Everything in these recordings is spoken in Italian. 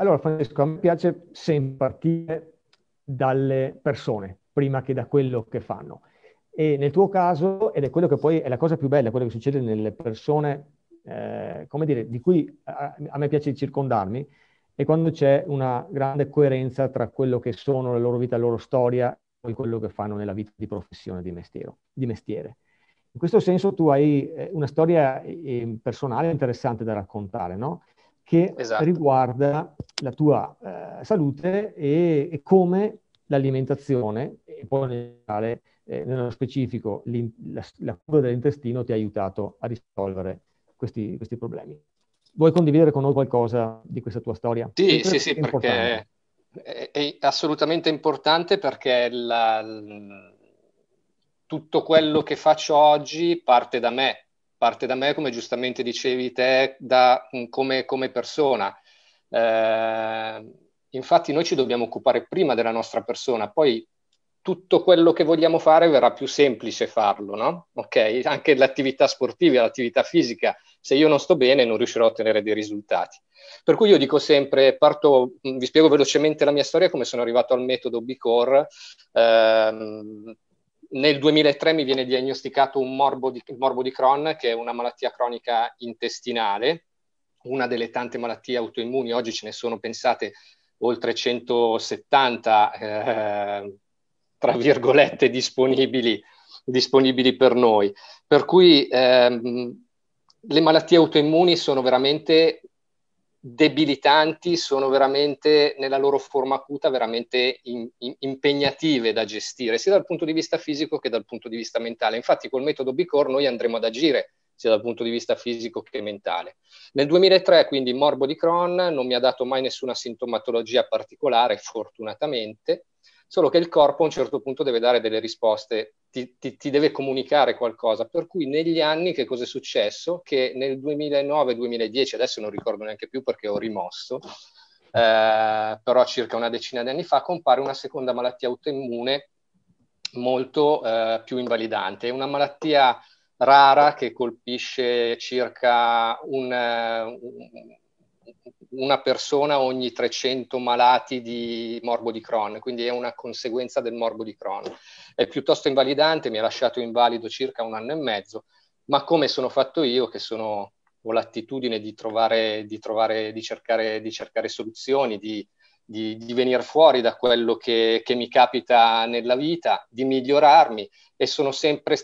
Allora, Francesco, a me piace sempre partire dalle persone prima che da quello che fanno. E nel tuo caso, ed è quello che poi è la cosa più bella, quello che succede nelle persone, eh, come dire, di cui a, a me piace circondarmi, è quando c'è una grande coerenza tra quello che sono la loro vita, la loro storia e quello che fanno nella vita di professione, di, mestiero, di mestiere. In questo senso tu hai eh, una storia eh, eh, personale interessante da raccontare, no? che esatto. riguarda la tua eh, salute e, e, come l'alimentazione, e poi eh, nello specifico la, la, cura dell'intestino ti ha aiutato a risolvere questi, questi problemi. Vuoi condividere con noi qualcosa di questa tua storia? Sì, Sempre sì, sì, importante. perché è, assolutamente importante perché la, tutto quello che faccio oggi parte da me, parte da me, come giustamente dicevi te, da, mm, come, come persona. Eh, infatti noi ci dobbiamo occupare prima della nostra persona, poi tutto quello che vogliamo fare verrà più semplice farlo, no? Ok? Anche l'attività sportiva, l'attività fisica, se io non sto bene non riuscirò a ottenere dei risultati. Per cui io dico sempre, parto, mm, vi spiego velocemente la mia storia, come sono arrivato al metodo B-Core. Ehm, nel 2003 mi viene diagnosticato un morbo di, morbo di Crohn, che è una malattia cronica intestinale, una delle tante malattie autoimmuni, oggi ce ne sono pensate oltre 170, eh, tra virgolette, disponibili, disponibili, per noi. Per cui ehm, le malattie autoimmuni sono veramente debilitanti, sono veramente nella loro forma acuta veramente in, in, impegnative da gestire, sia dal punto di vista fisico che dal punto di vista mentale. Infatti col metodo Bicor noi andremo ad agire sia dal punto di vista fisico che mentale. Nel 2003 quindi morbo di Crohn non mi ha dato mai nessuna sintomatologia particolare, fortunatamente, solo che il corpo a un certo punto deve dare delle risposte, ti, ti, ti deve comunicare qualcosa. Per cui negli anni che cosa è successo? Che nel 2009-2010, adesso non ricordo neanche più perché ho rimosso, eh, però circa una decina di anni fa compare una seconda malattia autoimmune molto eh, più invalidante. È una malattia rara che colpisce circa un, eh, un una persona ogni 300 malati di morbo di Crohn, quindi è una conseguenza del morbo di Crohn. È piuttosto invalidante, mi ha lasciato invalido circa un anno e mezzo, ma come sono fatto io, che sono, ho l'attitudine di trovare, di, trovare, di, cercare, di cercare soluzioni, di, di, di, venire fuori da quello che, che, mi capita nella vita, di migliorarmi e sono sempre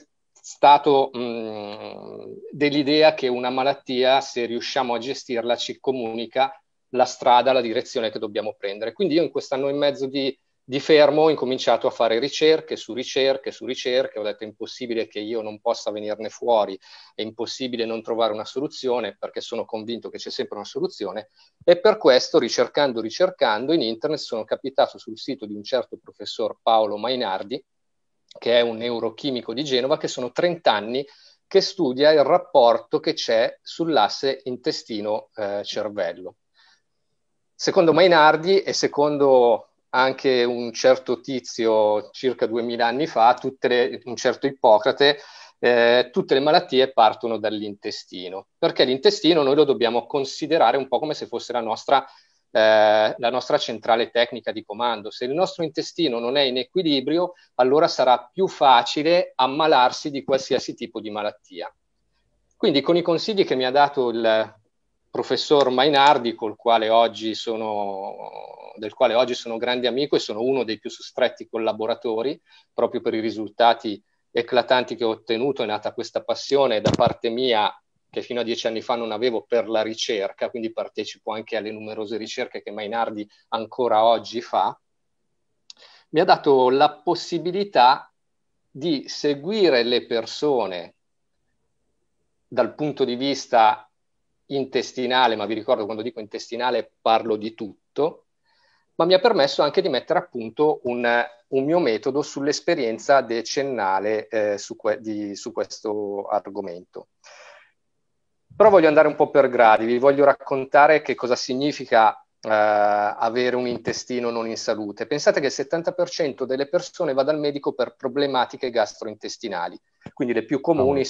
stato mh, mm, dell'idea che una malattia, se riusciamo a gestirla, ci comunica la strada, la direzione che dobbiamo prendere. Quindi io in quest'anno e mezzo di, di fermo ho incominciato a fare ricerche su ricerche su ricerche, ho detto è impossibile che io non possa venirne fuori, è impossibile non trovare una soluzione perché sono convinto che c'è sempre una soluzione e per questo ricercando ricercando in internet sono capitato sul sito di un certo professor Paolo Mainardi che è un neurochimico di Genova, che sono 30 anni che studia il rapporto che c'è sull'asse intestino-cervello. Eh, secondo Mainardi e secondo anche un certo tizio circa 2000 anni fa, le, un certo Ippocrate, eh, tutte le malattie partono dall'intestino, perché l'intestino noi lo dobbiamo considerare un po' come se fosse la nostra eh, la nostra centrale tecnica di comando. Se il nostro intestino non è in equilibrio, allora sarà più facile ammalarsi di qualsiasi tipo di malattia. Quindi con i consigli che mi ha dato il professor Mainardi, quale sono, del quale oggi sono grande amico e sono uno dei più stretti collaboratori, proprio per i risultati eclatanti che ho ottenuto, è nata questa passione da parte mia che fino a dieci anni fa non avevo per la ricerca, quindi partecipo anche alle numerose ricerche che Mainardi ancora oggi fa, mi ha dato la possibilità di seguire le persone dal punto di vista intestinale, ma vi ricordo quando dico intestinale parlo di tutto, ma mi ha permesso anche di mettere a punto un, un mio metodo sull'esperienza decennale eh, su, que- di, su questo argomento. Però voglio andare un po' per gradi, vi voglio raccontare che cosa significa eh, avere un intestino non in salute. Pensate che il 70% delle persone va dal medico per problematiche gastrointestinali, quindi le più comuni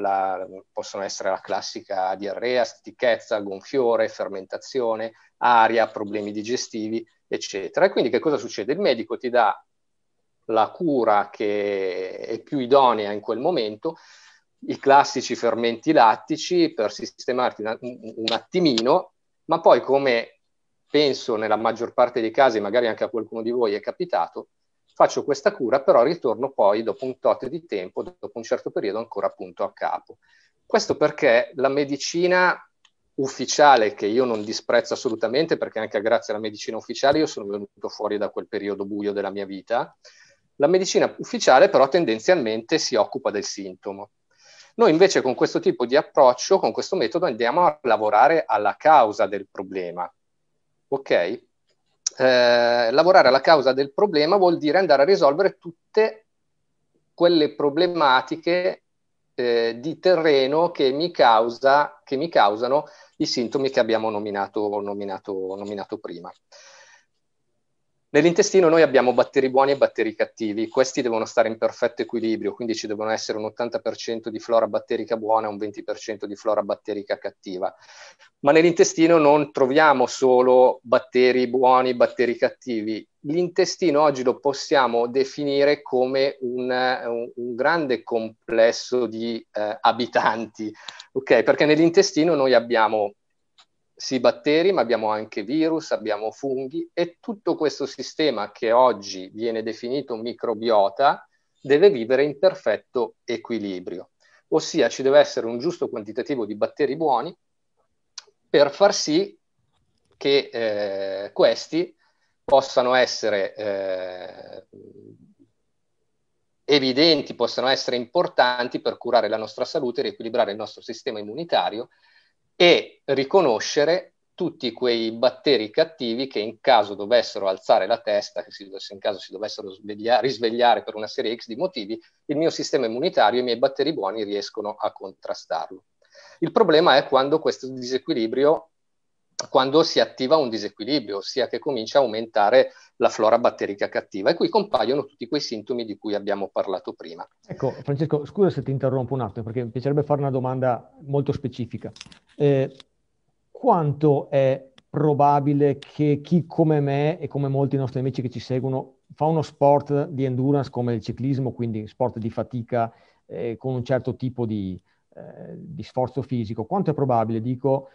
la, possono essere la classica diarrea, stitichezza, gonfiore, fermentazione, aria, problemi digestivi, eccetera. E quindi che cosa succede? Il medico ti dà la cura che è più idonea in quel momento i classici fermenti lattici per sistemarti un attimino, ma poi come penso nella maggior parte dei casi, magari anche a qualcuno di voi è capitato, faccio questa cura, però ritorno poi dopo un tot di tempo, dopo un certo periodo ancora appunto a capo. Questo perché la medicina ufficiale, che io non disprezzo assolutamente, perché anche grazie alla medicina ufficiale io sono venuto fuori da quel periodo buio della mia vita, la medicina ufficiale però tendenzialmente si occupa del sintomo. Noi invece con questo tipo di approccio, con questo metodo, andiamo a lavorare alla causa del problema. Ok? Eh, lavorare alla causa del problema vuol dire andare a risolvere tutte quelle problematiche eh, di terreno che mi, causa, che mi, causano i sintomi che abbiamo nominato, nominato, nominato prima. Nell'intestino noi abbiamo batteri buoni e batteri cattivi, questi devono stare in perfetto equilibrio, quindi ci devono essere un 80% di flora batterica buona e un 20% di flora batterica cattiva. Ma nell'intestino non troviamo solo batteri buoni, e batteri cattivi. L'intestino oggi lo possiamo definire come un, un grande complesso di eh, abitanti, okay? Perché nell'intestino noi abbiamo sì batteri, ma abbiamo anche virus, abbiamo funghi e tutto questo sistema che oggi viene definito microbiota deve vivere in perfetto equilibrio, ossia ci deve essere un giusto quantitativo di batteri buoni per far sì che eh, questi possano essere eh, evidenti, possano essere importanti per curare la nostra salute, riequilibrare il nostro sistema immunitario e riconoscere tutti quei batteri cattivi che in caso dovessero alzare la testa, che si, in caso si dovessero sveglia- risvegliare per una serie X di motivi, il mio sistema immunitario e i miei batteri buoni riescono a contrastarlo. Il problema è quando questo disequilibrio quando si attiva un disequilibrio, ossia che comincia a aumentare la flora batterica cattiva e qui compaiono tutti quei sintomi di cui abbiamo parlato prima. Ecco, Francesco, scusa se ti interrompo un attimo perché mi piacerebbe fare una domanda molto specifica. Eh, quanto è probabile che chi come me e come molti nostri amici che ci seguono fa uno sport di endurance come il ciclismo, quindi sport di fatica eh, con un certo tipo di, eh, di sforzo fisico, quanto è probabile, dico,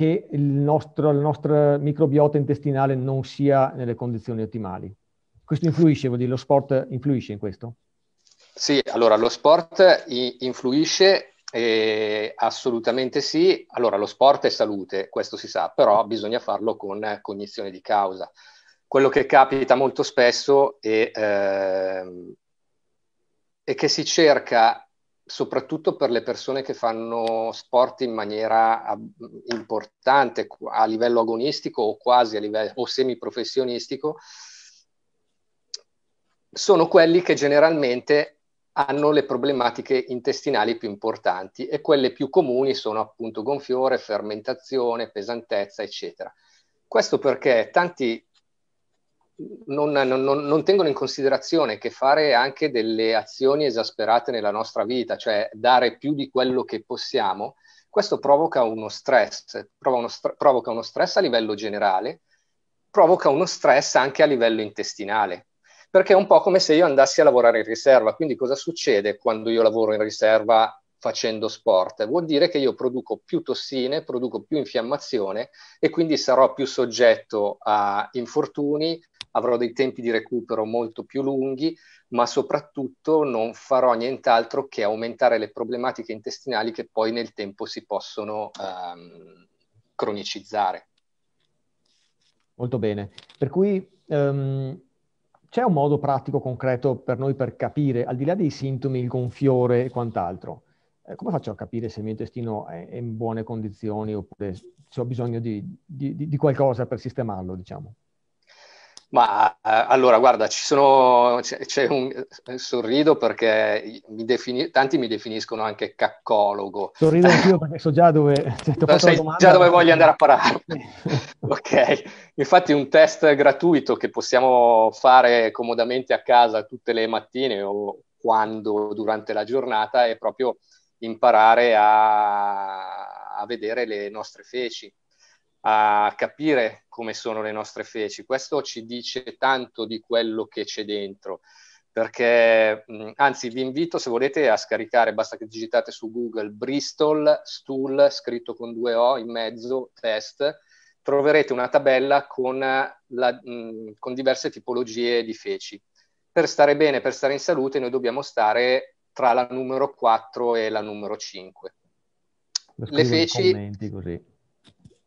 che il nostro, il nostro microbiota intestinale non sia nelle condizioni ottimali. Questo influisce, vuol dire lo sport influisce in questo? Sì, allora lo sport influisce eh, assolutamente sì. Allora lo sport è salute, questo si sa, però bisogna farlo con cognizione di causa. Quello che capita molto spesso è, eh, è che si cerca soprattutto per le persone che fanno sport in maniera importante a livello agonistico o quasi a livello o semiprofessionistico, sono quelli che generalmente hanno le problematiche intestinali più importanti e quelle più comuni sono appunto gonfiore, fermentazione, pesantezza, eccetera. Questo perché tanti non, non, non, tengono in considerazione che fare anche delle azioni esasperate nella nostra vita, cioè dare più di quello che possiamo, questo provoca uno stress, provo uno st- provoca uno stress a livello generale, provoca uno stress anche a livello intestinale, perché è un po' come se io andassi a lavorare in riserva, quindi cosa succede quando io lavoro in riserva facendo sport. Vuol dire che io produco più tossine, produco più infiammazione e quindi sarò più soggetto a infortuni, avrò dei tempi di recupero molto più lunghi, ma soprattutto non farò nient'altro che aumentare le problematiche intestinali che poi nel tempo si possono ehm, cronicizzare. Molto bene. Per cui ehm, c'è un modo pratico, concreto per noi per capire, al di là dei sintomi, il gonfiore e quant'altro, eh, come faccio a capire se il mio intestino è, è in buone condizioni oppure se ho bisogno di, di, di qualcosa per sistemarlo, diciamo? Ma eh, allora, guarda, ci sono, c'è, c'è un eh, sorrido perché mi defini, tanti mi definiscono anche caccologo. Sorrido anch'io perché so già dove, cioè, no, sai domanda, già dove voglio andare a parare. ok, infatti un test gratuito che possiamo fare comodamente a casa tutte le mattine o quando durante la giornata è proprio imparare a, a vedere le nostre feci a capire come sono le nostre feci. Questo ci dice tanto di quello che c'è dentro. Perché, mm, anzi, vi invito se volete a scaricare, basta che digitate su Google Bristol Stool, scritto con due O in mezzo, test, troverete una tabella con, la, mm, con diverse tipologie di feci. Per stare bene, per stare in salute, noi dobbiamo stare tra la numero 4 e la numero 5. le feci... Commenti così.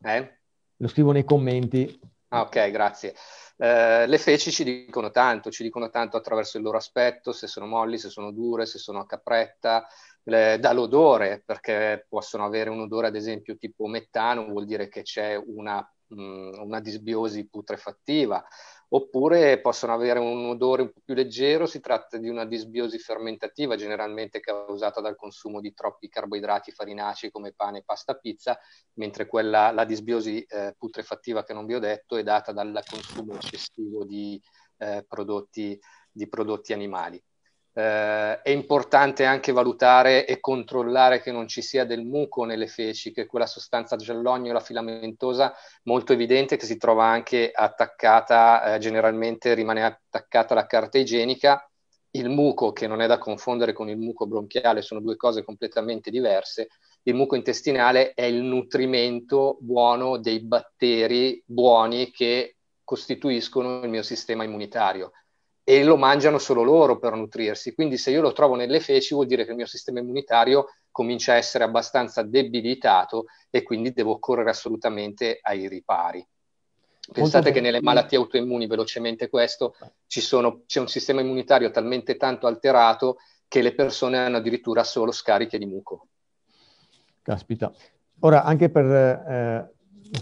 Eh? lo scrivo nei commenti. Ah, ok, grazie. Eh, le feci ci dicono tanto, ci dicono tanto attraverso il loro aspetto, se sono molli, se sono dure, se sono a capretta, le, dall'odore, perché possono avere un odore ad esempio tipo metano, vuol dire che c'è una, mh, mm, una disbiosi putrefattiva oppure possono avere un odore un po' più leggero, si tratta di una disbiosi fermentativa generalmente causata dal consumo di troppi carboidrati farinacei come pane, pasta, pizza, mentre quella, la disbiosi eh, putrefattiva che non vi ho detto è data dal consumo eccessivo di, eh, prodotti, di prodotti animali eh, è importante anche valutare e controllare che non ci sia del muco nelle feci, che è quella sostanza giallognola filamentosa molto evidente che si trova anche attaccata, eh, generalmente rimane attaccata alla carta igienica. Il muco, che non è da confondere con il muco bronchiale, sono due cose completamente diverse. Il muco intestinale è il nutrimento buono dei batteri buoni che costituiscono il mio sistema immunitario e lo mangiano solo loro per nutrirsi. Quindi se io lo trovo nelle feci vuol dire che il mio sistema immunitario comincia a essere abbastanza debilitato e quindi devo correre assolutamente ai ripari. Pensate che nelle malattie autoimmuni, velocemente questo, sono, c'è un sistema immunitario talmente tanto alterato che le persone hanno addirittura solo scariche di muco. Caspita. Ora, anche per, eh,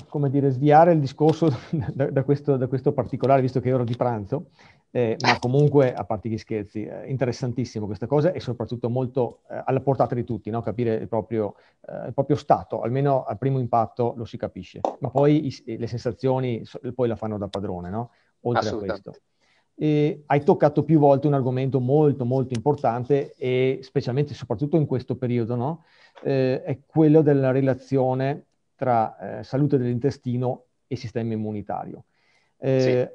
come dire, sviare il discorso da, da, questo, da questo particolare, visto che è ora di pranzo, eh, ma comunque, a parte gli scherzi, eh, interessantissimo questa cosa e soprattutto molto eh, alla portata di tutti, no? capire il proprio, eh, il proprio, stato, almeno al primo impatto lo si capisce, ma poi i, eh, le sensazioni so, poi la fanno da padrone, no? oltre a questo. E hai toccato più volte un argomento molto molto importante e specialmente soprattutto in questo periodo, no? Eh, è quello della relazione tra salute dell'intestino e sistema immunitario. Sì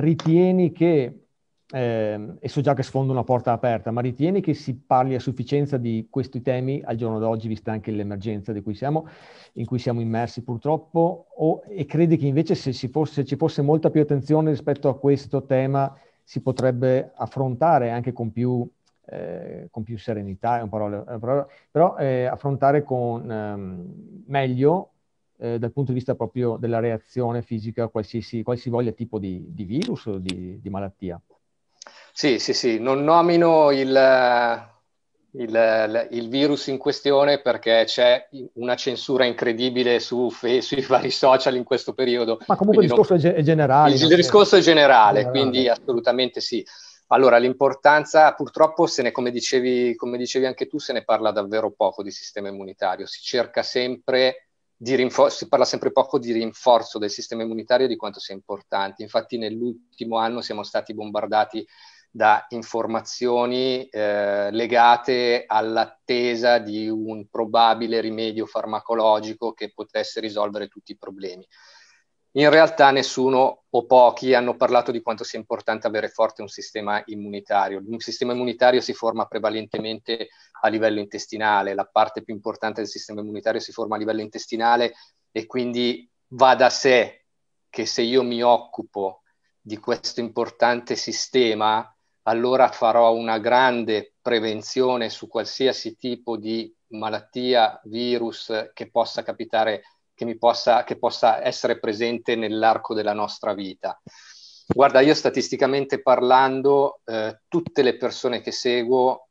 ritieni che, eh, e so già che sfondo una porta aperta, ma ritieni che si parli a sufficienza di questi temi al giorno d'oggi, vista anche l'emergenza cui siamo, in cui siamo immersi purtroppo, o, e credi che invece se, fosse, se ci fosse molta più attenzione rispetto a questo tema si potrebbe affrontare anche con più eh, con più serenità, è un parola, è un parola però eh, affrontare con, ehm, meglio eh, dal punto di vista proprio della reazione fisica a qualsiasi, qualsivoglia tipo di, di virus o di, di, malattia. Sì, sì, sì, non nomino il, il, il, virus in questione perché c'è una censura incredibile su, sui vari social in questo periodo. Ma comunque il discorso non... è generale. Il, il cioè, discorso è generale, generale, quindi assolutamente sì. Allora, l'importanza, purtroppo, se ne, come, dicevi, come dicevi anche tu, se ne parla davvero poco di sistema immunitario. Si cerca sempre Rinfor- si parla sempre poco di rinforzo del sistema immunitario e di quanto sia importante. Infatti nell'ultimo anno siamo stati bombardati da informazioni eh, legate all'attesa di un probabile rimedio farmacologico che potesse risolvere tutti i problemi. In realtà nessuno o pochi hanno parlato di quanto sia importante avere forte un sistema immunitario. Un sistema immunitario si forma prevalentemente a livello intestinale, la parte più importante del sistema immunitario si forma a livello intestinale e quindi va da sé che se io mi occupo di questo importante sistema, allora farò una grande prevenzione su qualsiasi tipo di malattia, virus che possa capitare che possa, che possa essere presente nell'arco della nostra vita. Guarda, io statisticamente parlando, eh, tutte le persone che seguo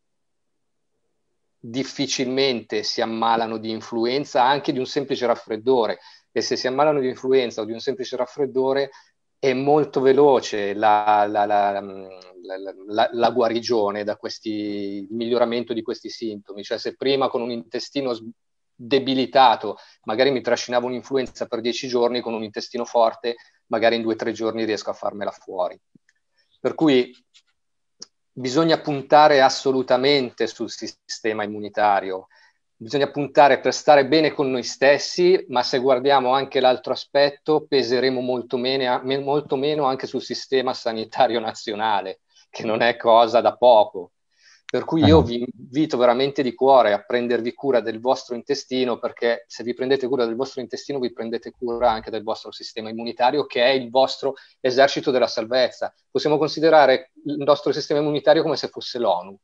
difficilmente si ammalano di influenza, anche di un semplice raffreddore. E se si ammalano di influenza o di un semplice raffreddore, è molto veloce la, la, la, la mm, guarigione da questi, il miglioramento di questi sintomi. Cioè se prima con un intestino debilitato, magari mi trascinavo un'influenza per dieci giorni con un intestino forte, magari in due o tre giorni riesco a farmela fuori. Per cui bisogna puntare assolutamente sul sistema immunitario, bisogna puntare per stare bene con noi stessi, ma se guardiamo anche l'altro aspetto peseremo molto, mene, molto meno anche sul sistema sanitario nazionale, che non è cosa da poco per cui eh io vi invito veramente di cuore a prendervi cura del vostro intestino, perché se vi prendete cura del vostro intestino, vi prendete cura anche del vostro sistema immunitario, che è il vostro esercito della salvezza. Possiamo considerare il nostro sistema immunitario come se fosse l'ONU,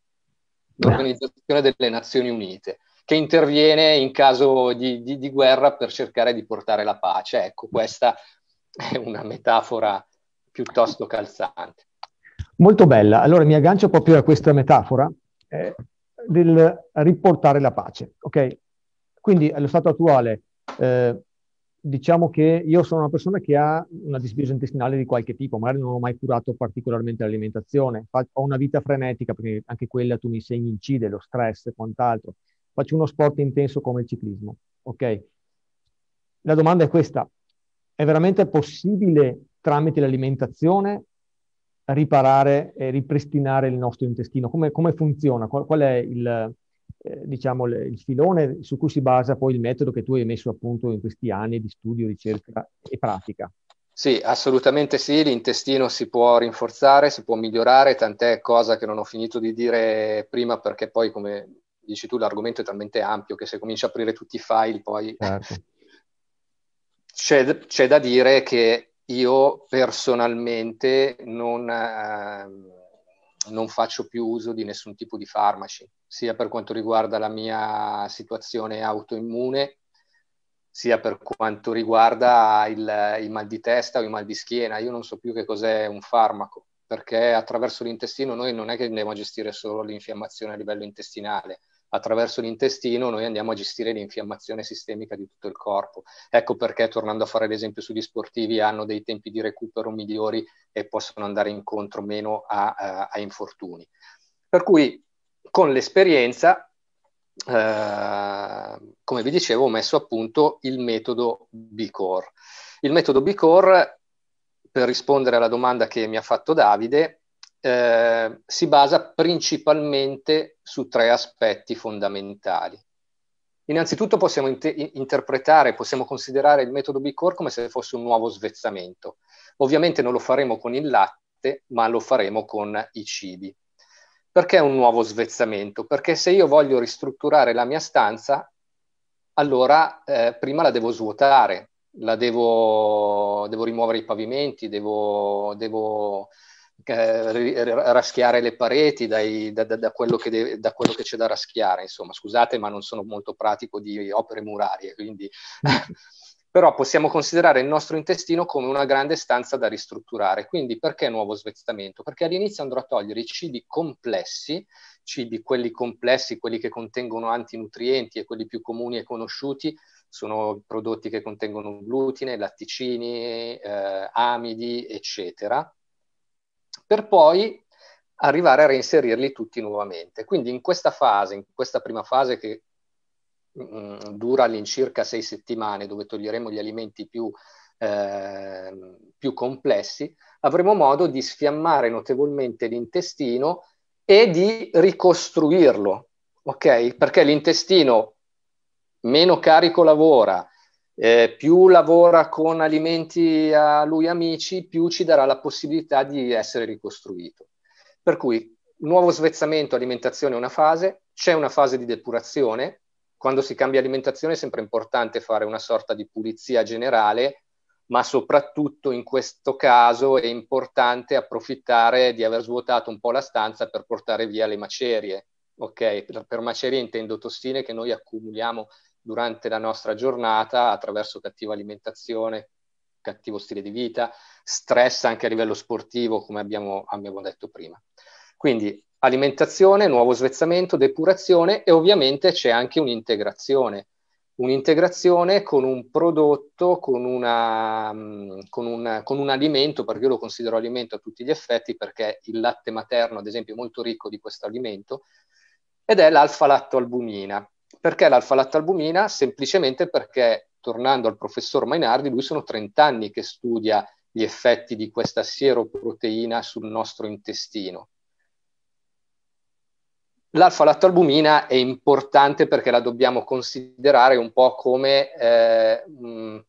l'Organizzazione delle Nazioni Unite, che interviene in caso di, di, di guerra per cercare di portare la pace. Ecco, questa è una metafora piuttosto calzante. Molto bella. Allora mi aggancio proprio a questa metafora eh, del riportare la pace. Ok? Quindi allo stato attuale eh, diciamo che io sono una persona che ha una disbiosi intestinale di qualche tipo, magari non ho mai curato particolarmente l'alimentazione, ho una vita frenetica perché anche quella tu mi insegni incide, lo stress e quant'altro, faccio uno sport intenso come il ciclismo. Ok? La domanda è questa, è veramente possibile tramite l'alimentazione riparare e ripristinare il nostro intestino? Come, come funziona? Qual, qual è il, eh, diciamo, il, filone su cui si basa poi il metodo che tu hai messo appunto in questi anni di studio, ricerca e pratica? Sì, assolutamente sì, l'intestino si può rinforzare, si può migliorare, tant'è cosa che non ho finito di dire prima perché poi come dici tu l'argomento è talmente ampio che se cominci a aprire tutti i file poi certo. c'è, c'è da dire che io personalmente non, eh, non, faccio più uso di nessun tipo di farmaci, sia per quanto riguarda la mia situazione autoimmune, sia per quanto riguarda il, il mal di testa o il mal di schiena. Io non so più che cos'è un farmaco, perché attraverso l'intestino noi non è che andiamo a gestire solo l'infiammazione a livello intestinale, attraverso l'intestino noi andiamo a gestire l'infiammazione sistemica di tutto il corpo. Ecco perché, tornando a fare l'esempio sugli sportivi, hanno dei tempi di recupero migliori e possono andare incontro meno a, a, eh, a infortuni. Per cui con l'esperienza, eh, come vi dicevo, ho messo a punto il metodo B-Core. Il metodo B-Core, per rispondere alla domanda che mi ha fatto Davide, eh, si basa principalmente su tre aspetti fondamentali. Innanzitutto possiamo int- interpretare, possiamo considerare il metodo Bicor come se fosse un nuovo svezzamento. Ovviamente non lo faremo con il latte, ma lo faremo con i cibi. Perché un nuovo svezzamento? Perché se io voglio ristrutturare la mia stanza, allora eh, prima la devo svuotare, la devo, devo rimuovere i pavimenti, devo, devo raschiare le pareti dai, da, da, da, quello de, da, quello che c'è da raschiare, insomma, scusate ma non sono molto pratico di opere murarie, quindi... Però possiamo considerare il nostro intestino come una grande stanza da ristrutturare. Quindi perché nuovo svezzamento? Perché all'inizio andrò a togliere i cibi complessi, cibi quelli complessi, quelli che contengono antinutrienti e quelli più comuni e conosciuti, sono prodotti che contengono glutine, latticini, eh, amidi, eccetera per poi arrivare a reinserirli tutti nuovamente. Quindi in questa fase, in questa prima fase che mh, mm, dura all'incirca sei settimane, dove toglieremo gli alimenti più, eh, più complessi, avremo modo di sfiammare notevolmente l'intestino e di ricostruirlo, ok? Perché l'intestino meno carico lavora, eh, più lavora con alimenti a lui amici, più ci darà la possibilità di essere ricostruito. Per cui nuovo svezzamento, alimentazione è una fase, c'è una fase di depurazione, quando si cambia alimentazione è sempre importante fare una sorta di pulizia generale, ma soprattutto in questo caso è importante approfittare di aver svuotato un po' la stanza per portare via le macerie. Ok, per macerie intendo tossine che noi accumuliamo durante la nostra giornata attraverso cattiva alimentazione, cattivo stile di vita, stress anche a livello sportivo, come abbiamo, abbiamo detto prima. Quindi alimentazione, nuovo svezzamento, depurazione e ovviamente c'è anche un'integrazione. Un'integrazione con un prodotto, con, una, con, un, con un alimento, perché io lo considero alimento a tutti gli effetti, perché il latte materno, ad esempio, è molto ricco di questo alimento, ed è l'alfa-lattoalbumina. Perché l'alfa-lattalbumina? Semplicemente perché, tornando al professor Mainardi, lui sono 30 anni che studia gli effetti di questa sieroproteina sul nostro intestino. L'alfa-lattalbumina è importante perché la dobbiamo considerare un po' come eh, un,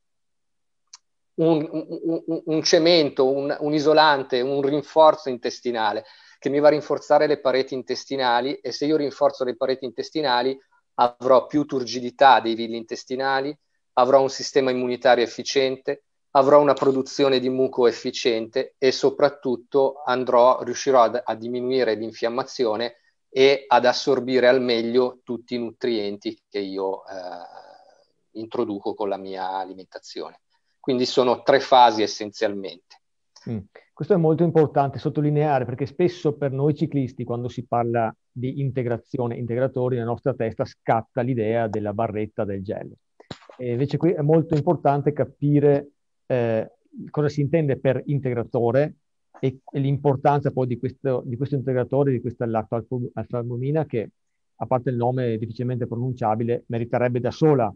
un, un, cemento, un, un isolante, un rinforzo intestinale che mi va a rinforzare le pareti intestinali e se io rinforzo le pareti intestinali avrò più turgidità dei villi intestinali, avrò un sistema immunitario efficiente, avrò una produzione di muco efficiente e soprattutto andrò, riuscirò ad, a diminuire l'infiammazione e ad assorbire al meglio tutti i nutrienti che io eh, introduco con la mia alimentazione. Quindi sono tre fasi essenzialmente. Mm. Questo è molto importante sottolineare perché spesso per noi ciclisti quando si parla di integrazione, integratori, nella nostra testa scatta l'idea della barretta del gel. E invece qui è molto importante capire eh, cosa si intende per integratore e, e l'importanza poi di questo, di questo, integratore, di questa lactoalfalbumina che a parte il nome difficilmente pronunciabile, meriterebbe da sola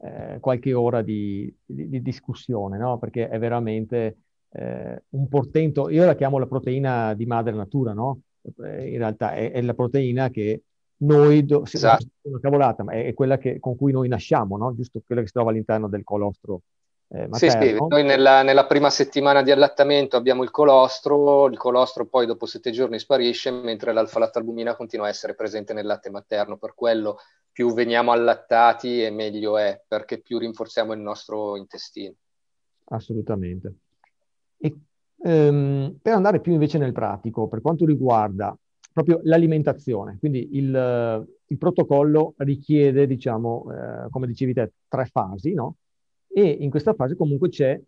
eh, qualche ora di, di, di discussione, no? perché è veramente eh, un portento, io la chiamo la proteina di madre natura, no? Eh, in realtà è, è la proteina che noi, do, esatto. una cavolata, ma è, è quella che, con cui noi nasciamo, no? Giusto quella che si trova all'interno del colostro eh, sì, sì, noi nella, nella, prima settimana di allattamento abbiamo il colostro, il colostro poi dopo sette giorni sparisce, mentre l'alfa-lattalbumina continua a essere presente nel latte materno, per quello più veniamo allattati e meglio è, perché più rinforziamo il nostro intestino. Assolutamente. E, ehm, per andare più invece nel pratico, per quanto riguarda proprio l'alimentazione, quindi il, il protocollo richiede, diciamo, eh, come dicevi te, tre fasi, no? E in questa fase comunque c'è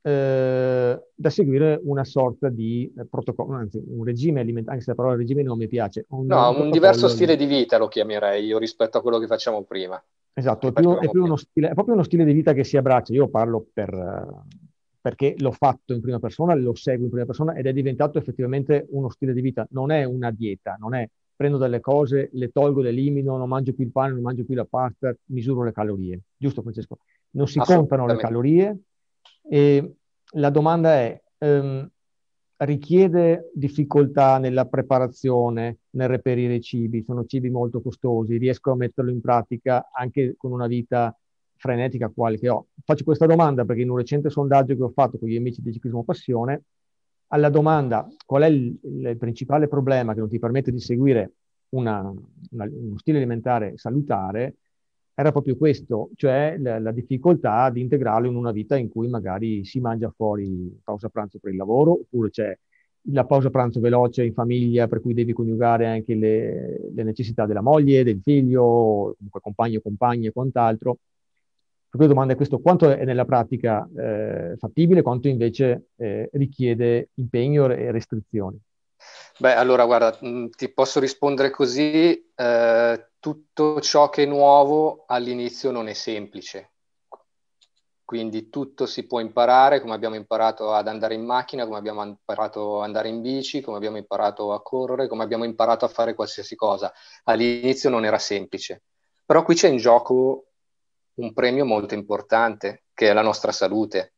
eh, da seguire una sorta di protocollo, anzi un regime alimentare, anche se la parola regime non mi piace. Un no, un diverso stile di vita lo chiamerei io rispetto a quello che facciamo prima. Esatto, è, più, è, più stile, è, proprio uno stile di vita che si abbraccia. Io parlo per, perché l'ho fatto in prima persona, lo seguo in prima persona ed è diventato effettivamente uno stile di vita, non è una dieta, non è prendo delle cose, le tolgo, le elimino, non mangio più il pane, non mangio più la pasta, misuro le calorie, giusto Francesco? Non si contano le calorie e la domanda è, ehm, richiede difficoltà nella preparazione, nel reperire i cibi, sono cibi molto costosi, riesco a metterlo in pratica anche con una vita frenetica quale che ho. Faccio questa domanda perché in un recente sondaggio che ho fatto con gli amici di Ciclismo Passione, alla domanda qual è il, il principale problema che non ti permette di seguire una, una, uno stile alimentare salutare, era proprio questo, cioè la, la, difficoltà di integrarlo in una vita in cui magari si mangia fuori pausa pranzo per il lavoro, oppure c'è la pausa pranzo veloce in famiglia per cui devi coniugare anche le, le necessità della moglie, del figlio, comunque compagno, compagna e quant'altro. La domanda è questo, quanto è nella pratica eh, fattibile, quanto invece eh, richiede impegno e restrizioni? Beh, allora guarda, ti posso rispondere così, eh, tutto ciò che è nuovo all'inizio non è semplice, quindi tutto si può imparare, come abbiamo imparato ad andare in macchina, come abbiamo imparato ad andare in bici, come abbiamo imparato a correre, come abbiamo imparato a fare qualsiasi cosa. All'inizio non era semplice, però qui c'è in gioco un premio molto importante, che è la nostra salute.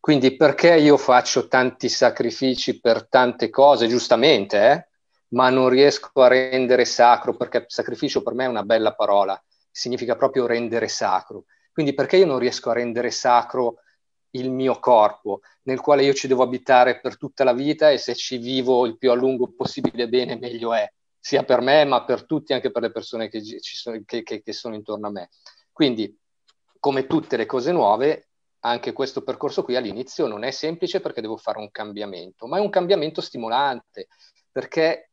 Quindi perché io faccio tanti sacrifici per tante cose, giustamente, eh? ma non riesco a rendere sacro, perché sacrificio per me è una bella parola, significa proprio rendere sacro. Quindi perché io non riesco a rendere sacro il mio corpo, nel quale io ci devo abitare per tutta la vita e se ci vivo il più a lungo possibile bene, meglio è, sia per me, ma per tutti, anche per le persone che, sono, che, che, che sono intorno a me. Quindi come tutte le cose nuove, anche questo percorso qui all'inizio non è semplice perché devo fare un cambiamento, ma è un cambiamento stimolante perché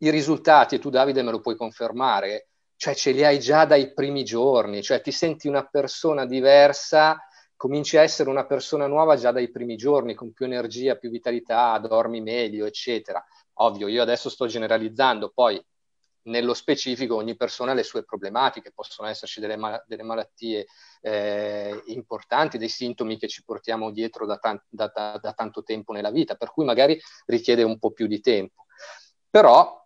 i risultati, e tu Davide me lo puoi confermare, cioè ce li hai già dai primi giorni, cioè ti senti una persona diversa, cominci a essere una persona nuova già dai primi giorni, con più energia, più vitalità, dormi meglio, eccetera. Ovvio, io adesso sto generalizzando, poi nello specifico ogni persona ha le sue problematiche, possono esserci delle, mal- delle malattie eh, importanti, dei sintomi che ci portiamo dietro da, tan- da, da, da tanto tempo nella vita, per cui magari richiede un po' più di tempo. Però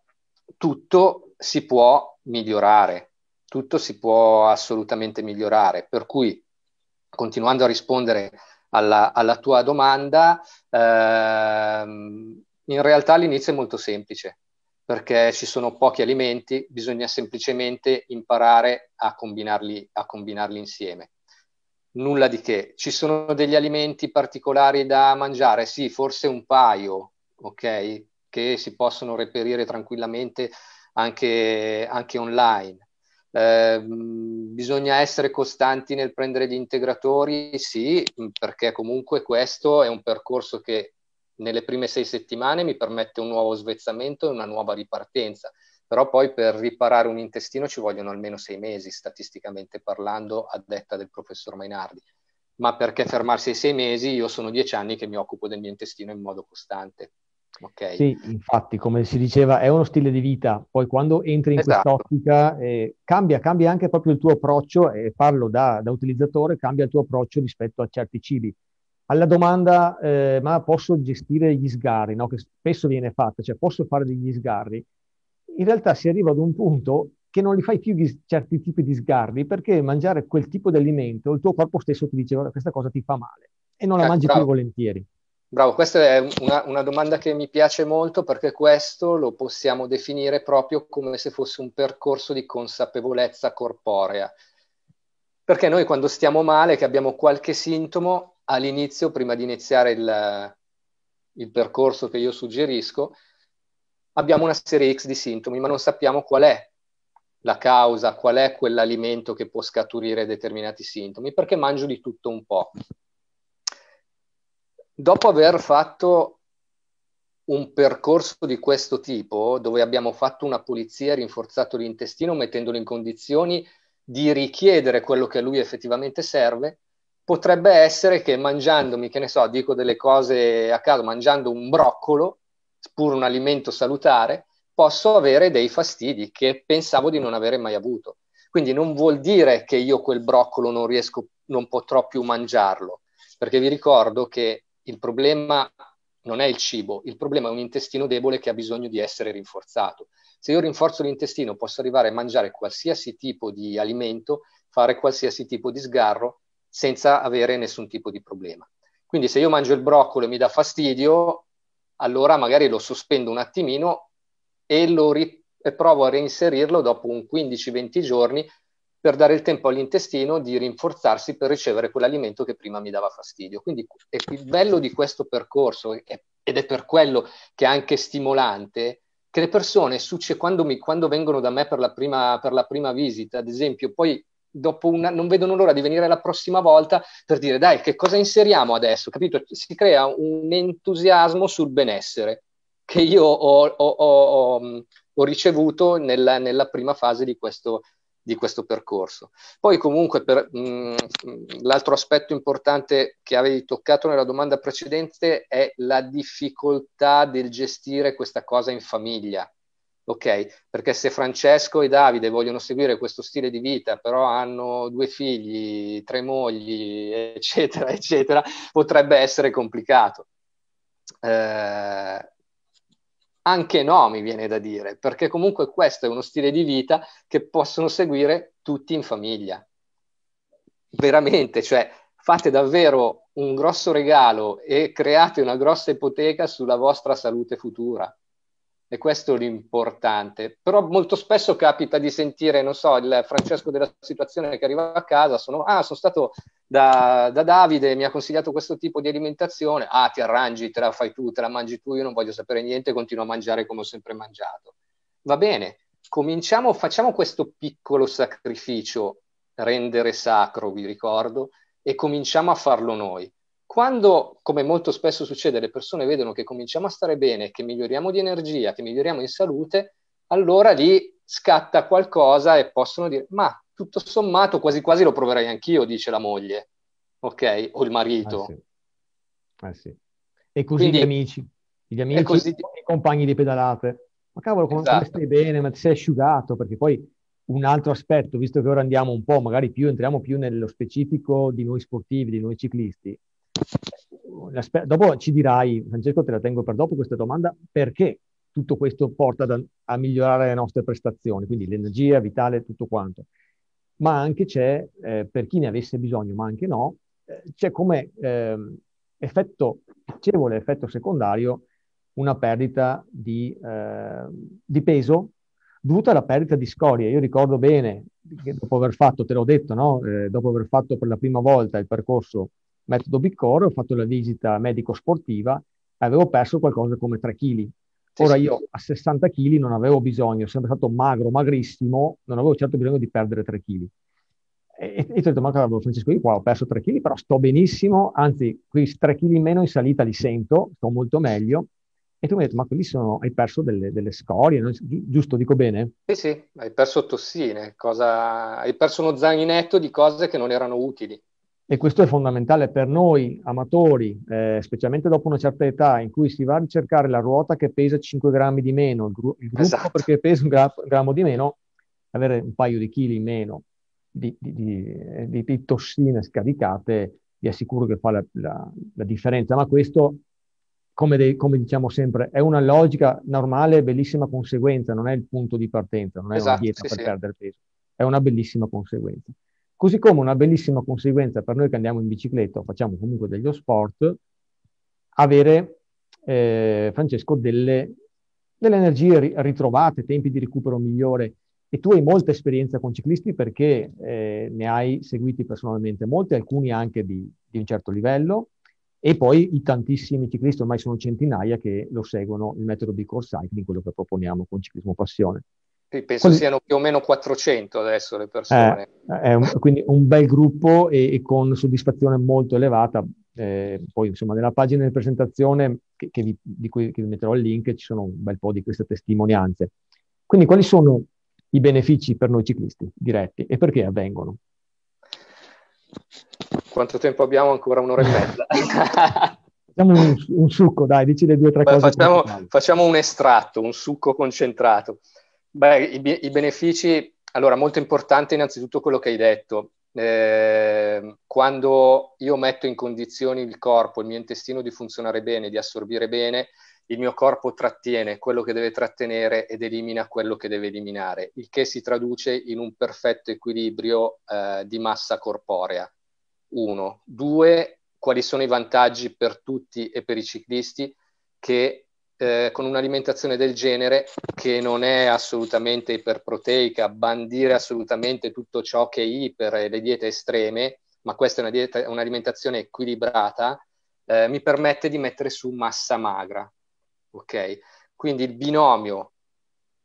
tutto si può migliorare, tutto si può assolutamente migliorare, per cui continuando a rispondere alla, alla tua domanda, ehm, in realtà l'inizio è molto semplice perché ci sono pochi alimenti, bisogna semplicemente imparare a combinarli, a combinarli insieme. Nulla di che. Ci sono degli alimenti particolari da mangiare? Sì, forse un paio, ok? Che si possono reperire tranquillamente anche, anche online. Eh, bisogna essere costanti nel prendere gli integratori? Sì, perché comunque questo è un percorso che nelle prime sei settimane mi permette un nuovo svezzamento e una nuova ripartenza, però poi per riparare un intestino ci vogliono almeno sei mesi, statisticamente parlando, a detta del professor Mainardi. Ma perché fermarsi ai sei mesi? Io sono dieci anni che mi occupo del mio intestino in modo costante. Okay. Sì, infatti, come si diceva, è uno stile di vita. Poi quando entri in esatto. quest'ottica eh, cambia, cambia anche proprio il tuo approccio, e parlo da, da utilizzatore, cambia il tuo approccio rispetto a certi cibi alla domanda eh, ma posso gestire gli sgarri, no? che spesso viene fatta, cioè posso fare degli sgarri, in realtà si arriva ad un punto che non li fai più di certi tipi di sgarri perché mangiare quel tipo di alimento, il tuo corpo stesso ti dice guarda questa cosa ti fa male e non la eh, mangi bravo. più volentieri. Bravo, questa è una, una, domanda che mi piace molto perché questo lo possiamo definire proprio come se fosse un percorso di consapevolezza corporea. Perché noi quando stiamo male, che abbiamo qualche sintomo, all'inizio, prima di iniziare il, il percorso che io suggerisco, abbiamo una serie X di sintomi, ma non sappiamo qual è la causa, qual è quell'alimento che può scaturire determinati sintomi, perché mangio di tutto un po'. Dopo aver fatto un percorso di questo tipo, dove abbiamo fatto una pulizia, rinforzato l'intestino, mettendolo in condizioni di richiedere quello che a lui effettivamente serve, potrebbe essere che mangiandomi, che ne so, dico delle cose a caso, mangiando un broccolo, pur un alimento salutare, posso avere dei fastidi che pensavo di non avere mai avuto. Quindi non vuol dire che io quel broccolo non riesco, non potrò più mangiarlo, perché vi ricordo che il problema non è il cibo, il problema è un intestino debole che ha bisogno di essere rinforzato. Se io rinforzo l'intestino posso arrivare a mangiare qualsiasi tipo di alimento, fare qualsiasi tipo di sgarro senza avere nessun tipo di problema. Quindi se io mangio il broccolo e mi dà fastidio, allora magari lo sospendo un attimino e, ri- e provo a reinserirlo dopo un 15-20 giorni per dare il tempo all'intestino di rinforzarsi per ricevere quell'alimento che prima mi dava fastidio. Quindi è il bello di questo percorso, ed è per quello che è anche stimolante, che le persone quando, mi, quando vengono da me per la, prima, per la prima visita, ad esempio, poi dopo una, non vedono l'ora di venire la prossima volta per dire dai che cosa inseriamo adesso, capito? Si crea un entusiasmo sul benessere che io ho, ho, ho, ho ricevuto nella, nella, prima fase di questo, di questo percorso. Poi comunque per, mh, mm, l'altro aspetto importante che avevi toccato nella domanda precedente è la difficoltà del gestire questa cosa in famiglia ok? Perché se Francesco e Davide vogliono seguire questo stile di vita, però hanno due figli, tre mogli, eccetera, eccetera, potrebbe essere complicato. Eh, anche no, mi viene da dire, perché comunque questo è uno stile di vita che possono seguire tutti in famiglia. Veramente, cioè fate davvero un grosso regalo e create una grossa ipoteca sulla vostra salute futura e questo è l'importante. Però molto spesso capita di sentire, non so, il Francesco della situazione che arriva a casa, sono, ah, sono stato da, da Davide, mi ha consigliato questo tipo di alimentazione, ah, ti arrangi, te la fai tu, te la mangi tu, io non voglio sapere niente, continuo a mangiare come ho sempre mangiato. Va bene, cominciamo, facciamo questo piccolo sacrificio, rendere sacro, vi ricordo, e cominciamo a farlo noi quando, come molto spesso succede, le persone vedono che cominciamo a stare bene, che miglioriamo di energia, che miglioriamo in salute, allora lì scatta qualcosa e possono dire, ma tutto sommato quasi quasi lo proverei anch'io, dice la moglie, ok? O il marito. Eh sì. Eh sì. E così Quindi, gli amici, gli amici, così... i compagni di pedalate. Ma cavolo, come esatto. stai bene, ma ti sei asciugato, perché poi un altro aspetto, visto che ora andiamo un po', magari più, entriamo più nello specifico di noi sportivi, di noi ciclisti, dopo ci dirai, Francesco, te la tengo per dopo questa domanda, perché tutto questo porta da, a migliorare le nostre prestazioni, quindi l'energia vitale, tutto quanto. Ma anche c'è, eh, per chi ne avesse bisogno, ma anche no, eh, c'è come eh, effetto piacevole, effetto secondario, una perdita di, ehm, di peso dovuta alla perdita di scorie. Io ricordo bene che dopo aver fatto, te l'ho detto, no? Eh, dopo aver fatto per la prima volta il percorso metodo Bicorre, ho fatto la visita medico-sportiva e avevo perso qualcosa come 3 kg. Ora io a 60 kg non avevo bisogno, sono sempre stato magro, magrissimo, non avevo certo bisogno di perdere 3 kg. E, ti ho detto, ma cavolo Francesco, io qua ho perso 3 kg, però sto benissimo, anzi, qui 3 kg in meno in salita li sento, sto molto meglio. E tu mi hai detto, ma quelli sono, hai perso delle, delle scorie, no? giusto, dico bene? Sì, sì, hai perso tossine, cosa... hai perso uno zainetto di cose che non erano utili. E questo è fondamentale per noi amatori, eh, specialmente dopo una certa età in cui si va a ricercare la ruota che pesa 5 grammi di meno, il, gru- il gruppo esatto. perché pesa un gra- grammo di meno, avere un paio di chili in meno di, di, eh, di, di tossine scaricate vi assicuro che fa la, la, la differenza, ma questo, come, de- come, diciamo sempre, è una logica normale, bellissima conseguenza, non è il punto di partenza, non è esatto, una dieta sì, per sì. perdere peso, è una bellissima conseguenza. Così come una bellissima conseguenza per noi che andiamo in bicicletta o facciamo comunque degli sport, avere, eh, Francesco, delle, delle energie ritrovate, tempi di recupero migliore. E tu hai molta esperienza con ciclisti perché eh, ne hai seguiti personalmente molti, alcuni anche di, di un certo livello, e poi i tantissimi ciclisti, ormai sono centinaia, che lo seguono il metodo di core cycling, quello che proponiamo con Ciclismo Passione penso Quelli... siano più o meno 400 adesso le persone. Eh, è un, quindi un bel gruppo e, e con soddisfazione molto elevata. Eh, poi insomma nella pagina di presentazione che, che vi, di cui vi metterò il link ci sono un bel po' di queste testimonianze. Quindi quali sono i benefici per noi ciclisti diretti e perché avvengono? Quanto tempo abbiamo? Ancora un'ora e mezza. facciamo un, un, succo, dai, dici le due o tre Beh, cose. Facciamo, facciamo un estratto, un succo concentrato. Beh, i, i benefici, allora molto importante innanzitutto quello che hai detto, eh, quando io metto in condizioni il corpo, il mio intestino di funzionare bene, di assorbire bene, il mio corpo trattiene quello che deve trattenere ed elimina quello che deve eliminare, il che si traduce in un perfetto equilibrio eh, di massa corporea. Uno. Due, quali sono i vantaggi per tutti e per i ciclisti che eh, con un'alimentazione del genere che non è assolutamente iperproteica, bandire assolutamente tutto ciò che è iper e le diete estreme, ma questa è una dieta, un'alimentazione equilibrata, eh, mi permette di mettere su massa magra. Ok? Quindi il binomio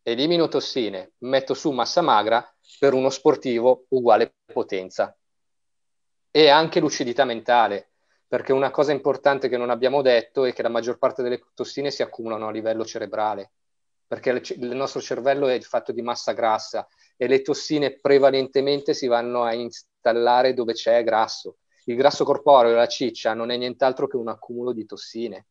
elimino tossine, metto su massa magra per uno sportivo uguale potenza e anche lucidità mentale perché una cosa importante che non abbiamo detto è che la maggior parte delle tossine si accumulano a livello cerebrale, perché il nostro cervello è fatto di massa grassa e le tossine prevalentemente si vanno a installare dove c'è grasso. Il grasso corporeo, la ciccia, non è nient'altro che un accumulo di tossine.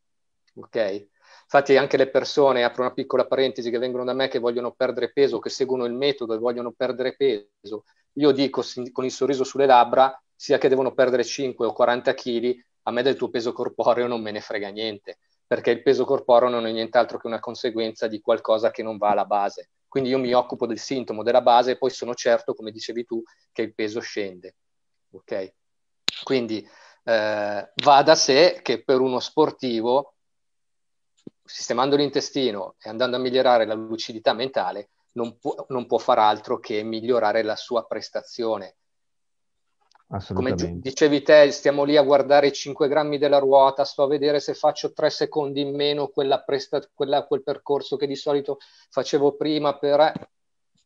Ok? Infatti anche le persone, apro una piccola parentesi, che vengono da me che vogliono perdere peso, che seguono il metodo e vogliono perdere peso, io dico con il sorriso sulle labbra, sia che devono perdere 5 o 40 kg, a me del tuo peso corporeo non me ne frega niente, perché il peso corporeo non è nient'altro che una conseguenza di qualcosa che non va alla base. Quindi io mi occupo del sintomo della base e poi sono certo, come dicevi tu, che il peso scende. Ok? Quindi eh, va da sé che per uno sportivo, sistemando l'intestino e andando a migliorare la lucidità mentale, non può, non può far altro che migliorare la sua prestazione come dicevi te, stiamo lì a guardare i 5 grammi della ruota, sto a vedere se faccio 3 secondi in meno quella presta, quella, quel percorso che di solito facevo prima per... Eh,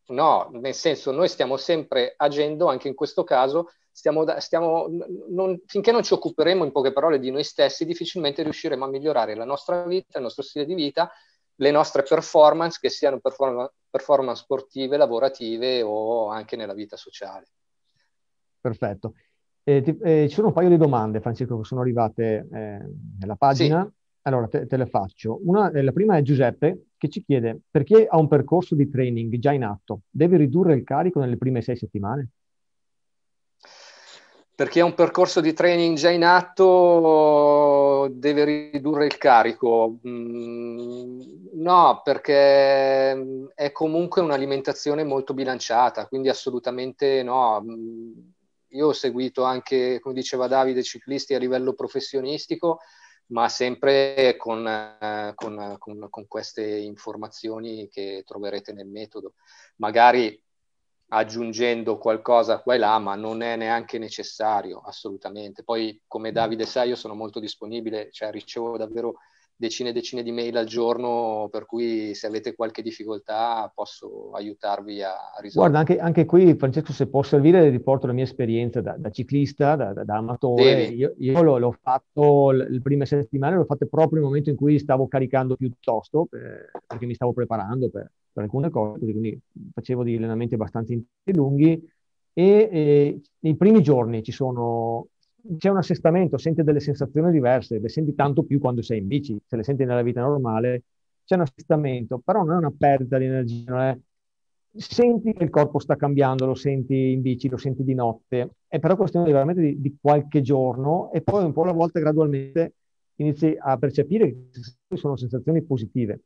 no, nel senso noi stiamo sempre agendo, anche in questo caso, stiamo, stiamo non, finché non ci occuperemo in poche parole di noi stessi, difficilmente riusciremo a migliorare la nostra vita, il nostro stile di vita, le nostre performance, che siano performa, performance sportive, lavorative o anche nella vita sociale perfetto. Eh, ti, eh, ci sono un paio di domande, Francesco, che sono arrivate eh, nella pagina. Sì. Allora, te, te, le faccio. Una, eh, la prima è Giuseppe, che ci chiede, perché ha un percorso di training già in atto, deve ridurre il carico nelle prime sei settimane? Per chi ha un percorso di training già in atto, deve ridurre il carico. Mm, no, perché mm, è comunque un'alimentazione molto bilanciata, quindi assolutamente no mm, io ho seguito anche, come diceva Davide, ciclisti a livello professionistico, ma sempre con, eh, con, con, con queste informazioni che troverete nel metodo. Magari aggiungendo qualcosa qua e là, ma non è neanche necessario assolutamente. Poi, come Davide sa, io sono molto disponibile, cioè ricevo davvero decine e decine di mail al giorno, per cui se avete qualche difficoltà posso aiutarvi a risolvere. Guarda, anche, anche qui Francesco, se può servire, riporto la mia esperienza da, da ciclista, da, da, da amatore. Devi. Io, io l'ho, l'ho, fatto le prime settimane, l'ho fatto proprio nel momento in cui stavo caricando piuttosto, per, eh, perché mi stavo preparando per, per alcune cose, quindi facevo degli allenamenti abbastanza lunghi e, e eh, nei primi giorni ci sono c'è un assestamento, senti delle sensazioni diverse, le senti tanto più quando sei in bici, se le senti nella vita normale, c'è un assestamento, però non è una perdita di energia, è... senti che il corpo sta cambiando, lo senti in bici, lo senti di notte, è però questione veramente di, di qualche giorno e poi un po' alla volta gradualmente inizi a percepire che sono sensazioni positive.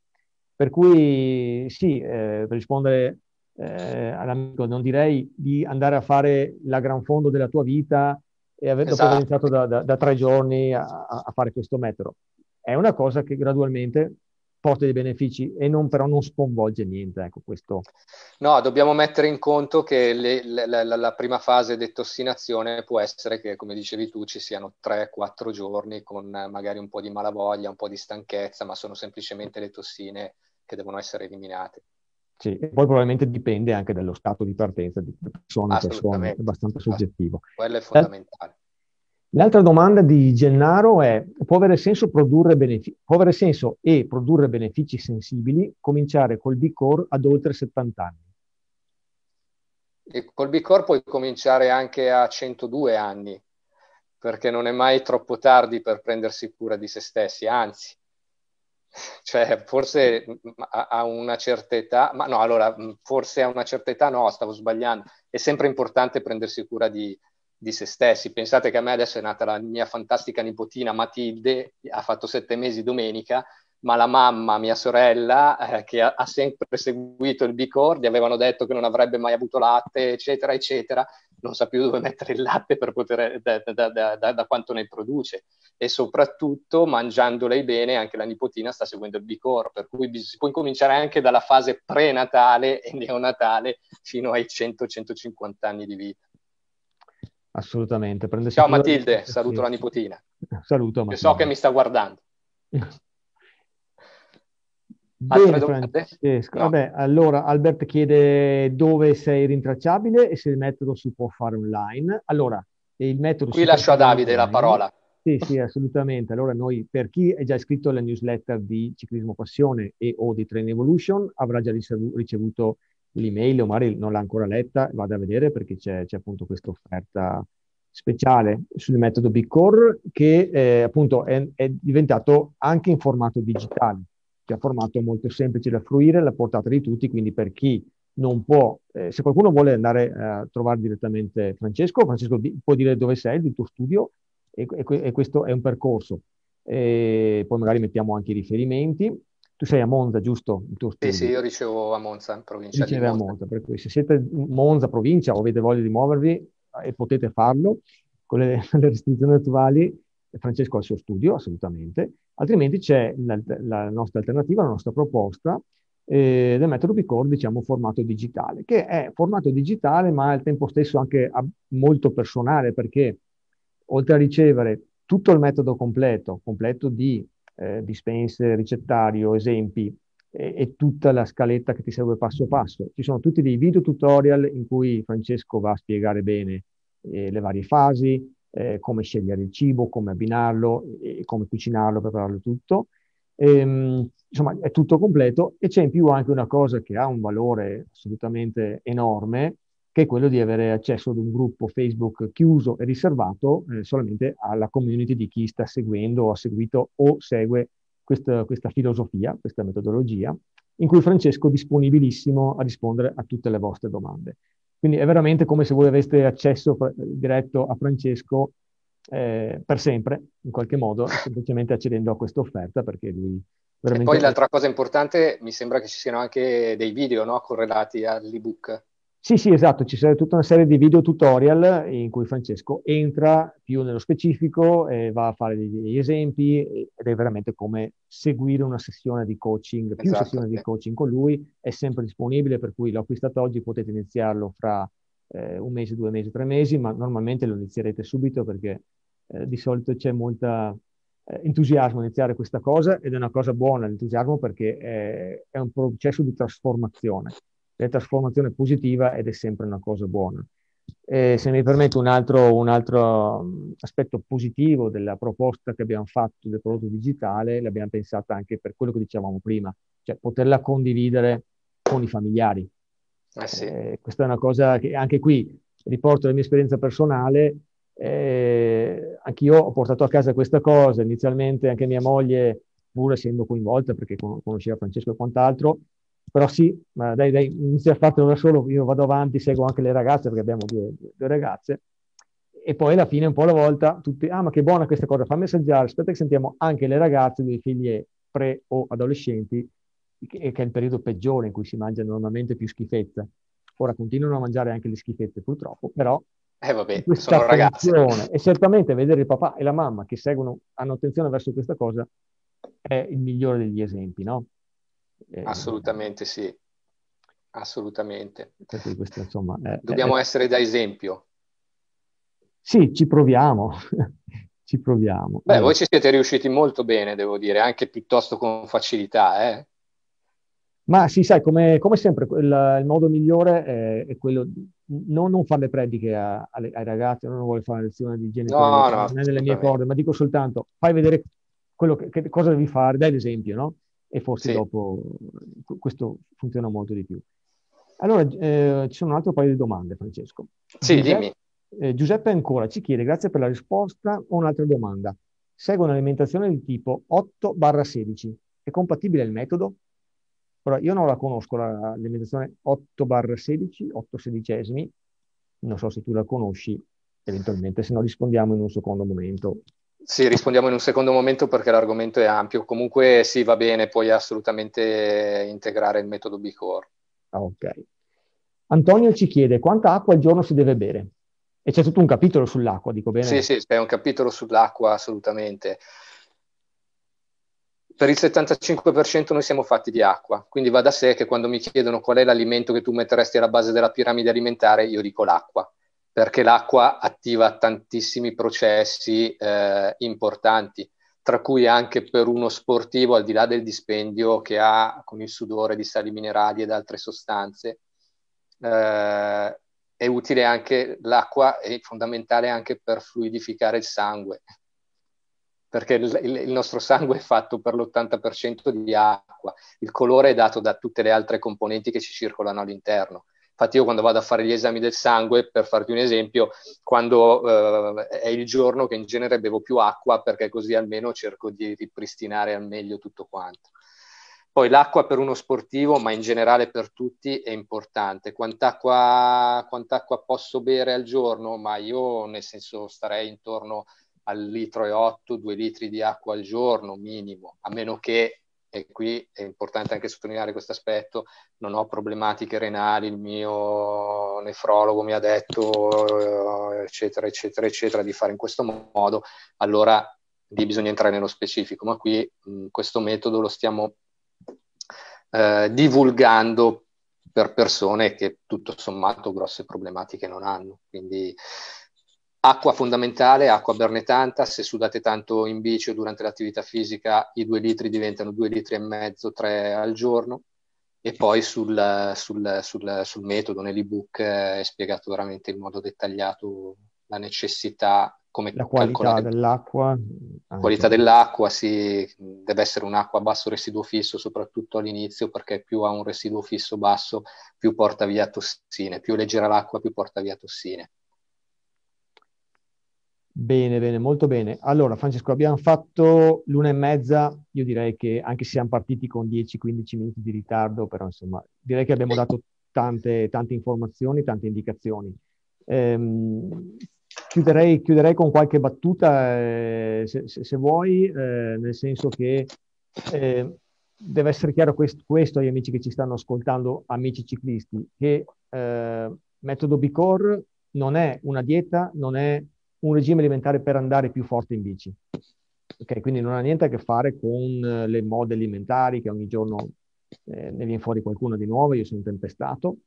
Per cui sì, eh, per rispondere eh, all'amico, non direi di andare a fare la gran fondo della tua vita e avendo esatto. dopo iniziato da, da, da tre giorni a, a, fare questo metodo. È una cosa che gradualmente porta dei benefici e non, però non sconvolge niente. Ecco, questo. No, dobbiamo mettere in conto che le, la, la, la, prima fase di tossinazione può essere che, come dicevi tu, ci siano 3-4 giorni con eh, magari un po' di malavoglia, un po' di stanchezza, ma sono semplicemente le tossine che devono essere eliminate. Sì, e poi probabilmente dipende anche dallo stato di partenza di persona a persona, è abbastanza esatto. soggettivo. Quello è eh, fondamentale. L'altra domanda di Gennaro è, può avere, senso produrre benefici, può avere senso, e produrre benefici sensibili cominciare col B-Core ad oltre 70 anni? E col B-Core puoi cominciare anche a 102 anni, perché non è mai troppo tardi per prendersi cura di se stessi, anzi, cioè forse mm, a una certa età, ma no, allora mm, forse a una certa età no, stavo sbagliando, è sempre importante prendersi cura di, di se stessi. Pensate che a me adesso è nata la mia fantastica nipotina Matilde, ha fatto sette mesi domenica ma la mamma, mia sorella, eh, che ha, ha, sempre seguito il bicordi, avevano detto che non avrebbe mai avuto latte, eccetera, eccetera, non sa più dove mettere il latte per poter, da, da, da, da quanto ne produce. E soprattutto, mangiando lei bene, anche la nipotina sta seguendo il bicor, per cui bis- si può incominciare anche dalla fase prenatale e neonatale fino ai 100-150 anni di vita. Assolutamente. Prendersi Ciao Matilde, saluto la nipotina. Saluto Matilde. so che mi sta guardando. Bene, Francesco. No. Vabbè, allora Albert chiede dove sei rintracciabile e se il metodo si può fare online. Allora, il metodo Qui lascio a Davide online. la parola. Sì, sì, assolutamente. Allora noi, per chi è già iscritto alla newsletter di Ciclismo Passione e o di Train Evolution, avrà già ricevuto l'email o magari non l'ha ancora letta, vada a vedere perché c'è, c'è appunto questa offerta speciale sul metodo Big Core che eh, appunto è, è diventato anche in formato digitale che è formato molto semplice da fruire, la portata di tutti, quindi per chi non può, eh, se qualcuno vuole andare a trovare direttamente Francesco, Francesco di, può dire dove sei, il tuo studio, e, e, e questo è un percorso. E poi magari mettiamo anche i riferimenti. Tu sei a Monza, giusto? Sì, sì, io ricevo a Monza, in provincia Ricevi di Monza. a Monza, per cui se siete Monza, provincia, o avete voglia di muovervi, eh, potete farlo, con le, le restrizioni attuali Francesco al suo studio, assolutamente, altrimenti c'è la, nostra alternativa, la nostra proposta eh, del metodo Picord, diciamo, formato digitale, che è formato digitale ma al tempo stesso anche molto personale, perché oltre a ricevere tutto il metodo completo, completo di eh, dispense, ricettario, esempi, e, e tutta la scaletta che ti serve passo passo. Ci sono tutti dei video tutorial in cui Francesco va a spiegare bene eh, le varie fasi, eh, come scegliere il cibo, come abbinarlo, come cucinarlo, prepararlo tutto. E, ehm, insomma, è tutto completo e c'è in più anche una cosa che ha un valore assolutamente enorme, che è quello di avere accesso ad un gruppo Facebook chiuso e riservato eh, solamente alla community di chi sta seguendo o ha seguito o segue questa, questa filosofia, questa metodologia, in cui Francesco è disponibilissimo a rispondere a tutte le vostre domande. Quindi è veramente come se voi aveste accesso eh, diretto a Francesco eh, per sempre, in qualche modo, semplicemente accedendo a questa offerta perché lui veramente... E poi l'altra cosa importante, mi sembra che ci siano anche dei video no, correlati all'ebook. Sì, sì, esatto, ci sarà tutta una serie di video tutorial in cui Francesco entra più nello specifico e va a fare degli esempi ed è veramente come seguire una sessione di coaching, più esatto, sessioni sì. di coaching con lui, è sempre disponibile, per cui l'ho acquistato oggi, potete iniziarlo fra eh, un mese, due mesi, tre mesi, ma normalmente lo inizierete subito perché eh, di solito c'è molta eh, entusiasmo a iniziare questa cosa ed è una cosa buona l'entusiasmo perché è, è un processo di trasformazione la trasformazione positiva ed è sempre una cosa buona. E se mi permette un altro, un altro, mm, aspetto positivo della proposta che abbiamo fatto del prodotto digitale, l'abbiamo pensata anche per quello che dicevamo prima, cioè poterla condividere con i familiari. Eh sì. eh, questa è una cosa che anche qui riporto la mia esperienza personale, eh, anch'io ho portato a casa questa cosa, inizialmente anche mia moglie, pur essendo coinvolta perché conosceva Francesco e quant'altro, però sì, ma dai, dai, inizia a fartelo da solo, io vado avanti, seguo anche le ragazze, perché abbiamo due, due ragazze, e poi alla fine un po' alla volta tutti, ah ma che buona questa cosa, fammi assaggiare, aspetta che sentiamo anche le ragazze delle figlie pre o adolescenti, che, che è il periodo peggiore in cui si mangia normalmente più schifezze. Ora continuano a mangiare anche le schifezze purtroppo, però eh vabbè, sono ragazzi. E certamente vedere il papà e la mamma che seguono, hanno attenzione verso questa cosa, è il migliore degli esempi, no? Eh, assolutamente sì, assolutamente. Questo, insomma, è, Dobbiamo è... essere da esempio. Sì, ci proviamo. ci proviamo. Beh, allora. voi ci siete riusciti molto bene, devo dire, anche piuttosto con facilità, eh? Ma sì, sai, come, come sempre, il, il, modo migliore è, è quello di non, non fare le prediche a, alle, ai ragazzi, non vuole fare lezione di genere, no, no, non è nelle mie corde, ma dico soltanto, fai vedere che, che, cosa devi fare, dai l'esempio, no? e forse sì. dopo eh, questo funziona molto di più. Allora, eh, ci sono un altro paio di domande, Francesco. Sì, Giuseppe, eh, Giuseppe ancora ci chiede, grazie per la risposta, ho un'altra domanda. Segue un'alimentazione di tipo 8-16, è compatibile il metodo? Ora, io non la conosco, l'alimentazione 8-16, 8 sedicesimi, non so se tu la conosci, eventualmente, se no rispondiamo in un secondo momento. Sì, rispondiamo in un secondo momento perché l'argomento è ampio. Comunque sì, va bene, puoi assolutamente integrare il metodo B-Core. Ah, ok. Antonio ci chiede quanta acqua al giorno si deve bere? E c'è tutto un capitolo sull'acqua, dico bene? Sì, sì, c'è un capitolo sull'acqua assolutamente. Per il 75% noi siamo fatti di acqua, quindi va da sé che quando mi chiedono qual è l'alimento che tu metteresti alla base della piramide alimentare, io dico l'acqua perché l'acqua attiva tantissimi processi eh, importanti, tra cui anche per uno sportivo, al di là del dispendio che ha con il sudore di sali minerali ed altre sostanze, eh, è utile anche l'acqua, è fondamentale anche per fluidificare il sangue, perché il, il nostro sangue è fatto per l'80% di acqua, il colore è dato da tutte le altre componenti che ci circolano all'interno Infatti io quando vado a fare gli esami del sangue, per farti un esempio, quando eh, è il giorno che in genere bevo più acqua perché così almeno cerco di ripristinare al meglio tutto quanto. Poi l'acqua per uno sportivo, ma in generale per tutti, è importante. Quant'acqua, quant'acqua posso bere al giorno? Ma io nel senso starei intorno al litro e otto, due litri di acqua al giorno minimo, a meno che e qui è importante anche sottolineare questo aspetto, non ho problematiche renali, il mio nefrologo mi ha detto eh, eccetera eccetera eccetera di fare in questo modo, allora lì bisogna entrare nello specifico, ma qui mh, mm, questo metodo lo stiamo eh, divulgando per persone che tutto sommato grosse problematiche non hanno, quindi Acqua fondamentale, acqua bernetanta, se sudate tanto in bici o durante l'attività fisica i due litri diventano due litri e mezzo, tre al giorno. E poi sul, sul, sul, sul metodo, nell'ebook, eh, è spiegato veramente in modo dettagliato la necessità, come la qualità dell'acqua. Anche. Qualità dell'acqua, sì, deve essere un'acqua a basso residuo fisso, soprattutto all'inizio, perché più ha un residuo fisso basso, più porta via tossine, più leggera l'acqua, più porta via tossine Bene, bene, molto bene. Allora, Francesco, abbiamo fatto l'una e mezza, io direi che anche se siamo partiti con 10-15 minuti di ritardo, però insomma, direi che abbiamo dato tante, tante informazioni, tante indicazioni. Ehm, chiuderei, chiuderei, con qualche battuta, eh, se, se, se, vuoi, eh, nel senso che eh, deve essere chiaro questo, questo, agli amici che ci stanno ascoltando, amici ciclisti, che eh, metodo B-Core non è una dieta, non è un regime alimentare per andare più forte in bici. Okay, quindi non ha niente a che fare con eh, le mode alimentari che ogni giorno eh, ne viene fuori qualcuna di nuovo, io sono tempestato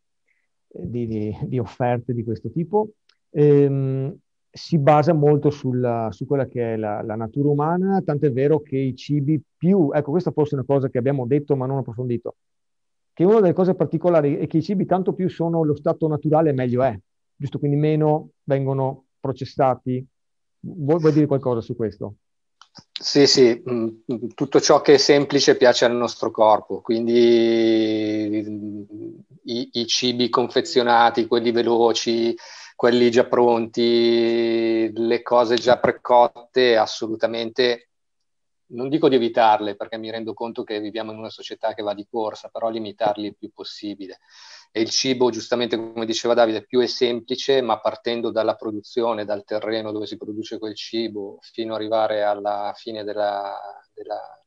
eh, di, di, di, offerte di questo tipo. Ehm, si basa molto sulla, su quella che è la, la natura umana, tant'è vero che i cibi più, ecco questa forse è una cosa che abbiamo detto ma non approfondito, che una delle cose particolari è che i cibi tanto più sono lo stato naturale meglio è, giusto? Quindi meno vengono processati. Vuoi, vuoi dire qualcosa su questo? Sì, sì, mm, tutto ciò che è semplice piace al nostro corpo, quindi mm, i, i cibi confezionati, quelli veloci, quelli già pronti, le cose già precotte, assolutamente non dico di evitarle perché mi rendo conto che viviamo in una società che va di corsa, però limitarli il più possibile. E il cibo, giustamente come diceva Davide, più è semplice, ma partendo dalla produzione, dal terreno dove si produce quel cibo, fino ad arrivare alla fine della, della,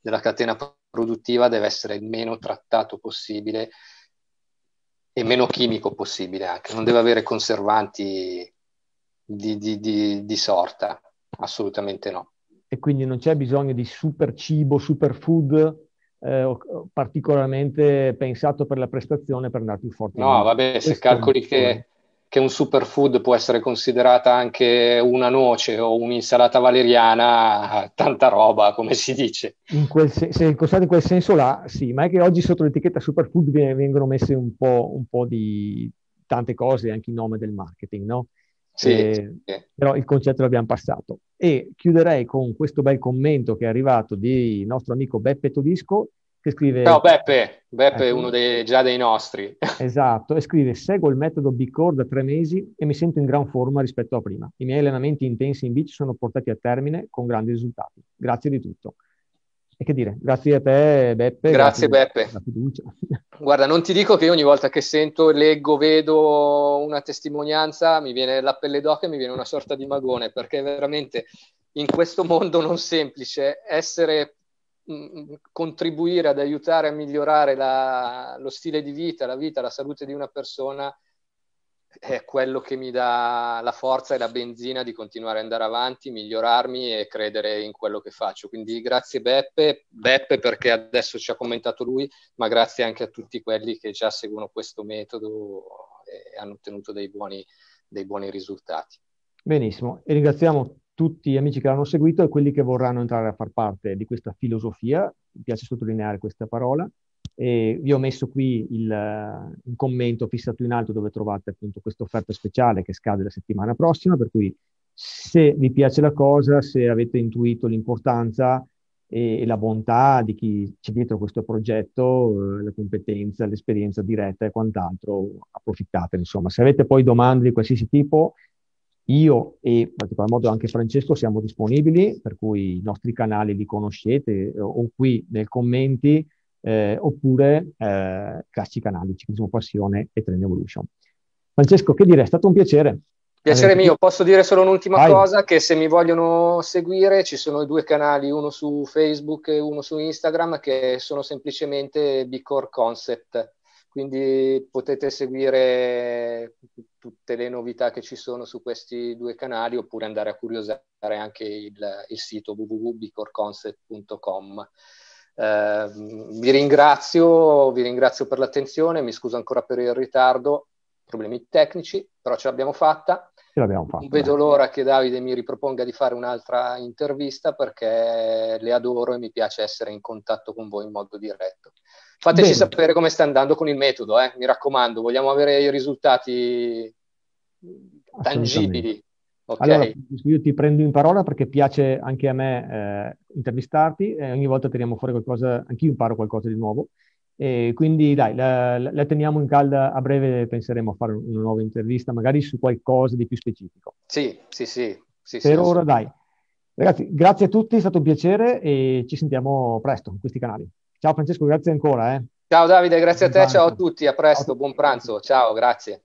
della catena produttiva, deve essere il meno trattato possibile e meno chimico possibile anche. Non deve avere conservanti di, di, di, di sorta, assolutamente no e quindi non c'è bisogno di super cibo, super food eh, particolarmente pensato per la prestazione per andare più forte. No, vabbè, se calcoli che, che un superfood può essere considerata anche una noce o un'insalata valeriana, tanta roba, come si dice. In quel se-, se in quel senso là, sì, ma è che oggi sotto l'etichetta superfood vengono messe un po', un po di tante cose, anche in nome del marketing, no? Sì, eh, sì. Però il concetto l'abbiamo passato. E chiuderei con questo bel commento che è arrivato di nostro amico Beppe Todisco, che scrive... Ciao Beppe, Beppe è ecco. uno dei, già dei nostri. Esatto, e scrive, seguo il metodo B-Core da tre mesi e mi sento in gran forma rispetto a prima. I miei allenamenti intensi in bici sono portati a termine con grandi risultati. Grazie di tutto. E che dire, grazie a te Beppe. Grazie, grazie Beppe. fiducia. Guarda, non ti dico che ogni volta che sento, leggo, vedo una testimonianza, mi viene la pelle d'oca e mi viene una sorta di magone, perché veramente in questo mondo non semplice essere mh, mm, mm, contribuire ad aiutare a migliorare la, lo stile di vita, la vita, la salute di una persona è quello che mi dà la forza e la benzina di continuare ad andare avanti, migliorarmi e credere in quello che faccio. Quindi grazie Beppe, Beppe perché adesso ci ha commentato lui, ma grazie anche a tutti quelli che già seguono questo metodo e hanno ottenuto dei buoni, dei buoni risultati. Benissimo, e ringraziamo tutti gli amici che l'hanno seguito e quelli che vorranno entrare a far parte di questa filosofia, mi piace sottolineare questa parola, e vi ho messo qui il, il eh, commento fissato in alto dove trovate appunto questa offerta speciale che scade la settimana prossima, per cui se vi piace la cosa, se avete intuito l'importanza e, e la bontà di chi c'è dietro questo progetto, eh, la competenza, l'esperienza diretta e quant'altro, approfittate. Insomma, se avete poi domande di qualsiasi tipo, io e in particolar modo anche Francesco siamo disponibili, per cui i nostri canali li conoscete o qui nei commenti eh, oppure eh, classi canali, ciclismo passione e trend evolution. Francesco, che dire, è stato un piacere. Piacere mio, posso dire solo un'ultima Vai. cosa, che se mi vogliono seguire ci sono due canali, uno su Facebook e uno su Instagram, che sono semplicemente Bicore Concept, quindi potete seguire tutte le novità che ci sono su questi due canali oppure andare a curiosare anche il, il sito www.bicoreconcept.com. Ehm, vi, ringrazio, vi ringrazio per l'attenzione, mi scuso ancora per il ritardo, problemi tecnici, però ce l'abbiamo fatta. Ce l'abbiamo fatta. Non vedo l'ora che Davide mi riproponga di fare un'altra intervista perché le adoro e mi piace essere in contatto con voi in modo diretto. Fateci Bene. sapere come sta andando con il metodo, eh? mi raccomando, vogliamo avere i risultati tangibili. Okay. Allora, io ti prendo in parola perché piace anche a me eh, intervistarti e ogni volta teniamo fuori qualcosa, anch'io imparo qualcosa di nuovo. E quindi dai, la, la, teniamo in calda, a breve penseremo a fare una nuova intervista, magari su qualcosa di più specifico. Sì, sì, sì. sì per sì, ora sì. dai. Ragazzi, grazie a tutti, è stato un piacere e ci sentiamo presto in questi canali. Ciao Francesco, grazie ancora. Eh. Ciao Davide, grazie buon a te, pranzo. ciao a tutti, a presto, a buon pranzo, ciao, grazie.